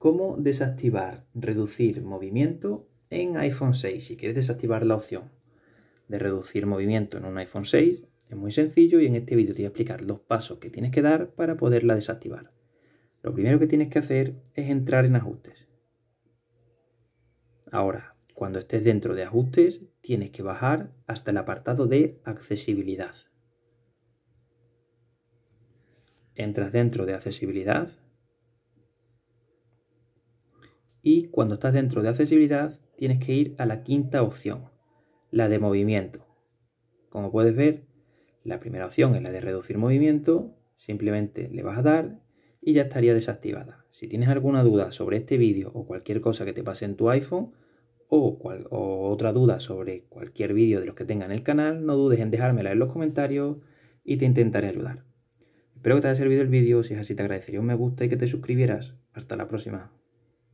cómo desactivar reducir movimiento en iPhone 6. Si quieres desactivar la opción de reducir movimiento en un iPhone 6, es muy sencillo y en este vídeo te voy a explicar los pasos que tienes que dar para poderla desactivar. Lo primero que tienes que hacer es entrar en ajustes. Ahora, cuando estés dentro de ajustes, tienes que bajar hasta el apartado de accesibilidad. Entras dentro de accesibilidad y cuando estás dentro de accesibilidad tienes que ir a la quinta opción, la de movimiento. Como puedes ver, la primera opción es la de reducir movimiento, simplemente le vas a dar y ya estaría desactivada. Si tienes alguna duda sobre este vídeo o cualquier cosa que te pase en tu iPhone o, otra duda sobre cualquier vídeo de los que tenga en el canal, no dudes en dejármela en los comentarios y te intentaré ayudar. Espero que te haya servido el vídeo, si es así te agradecería un me gusta y que te suscribieras. Hasta la próxima.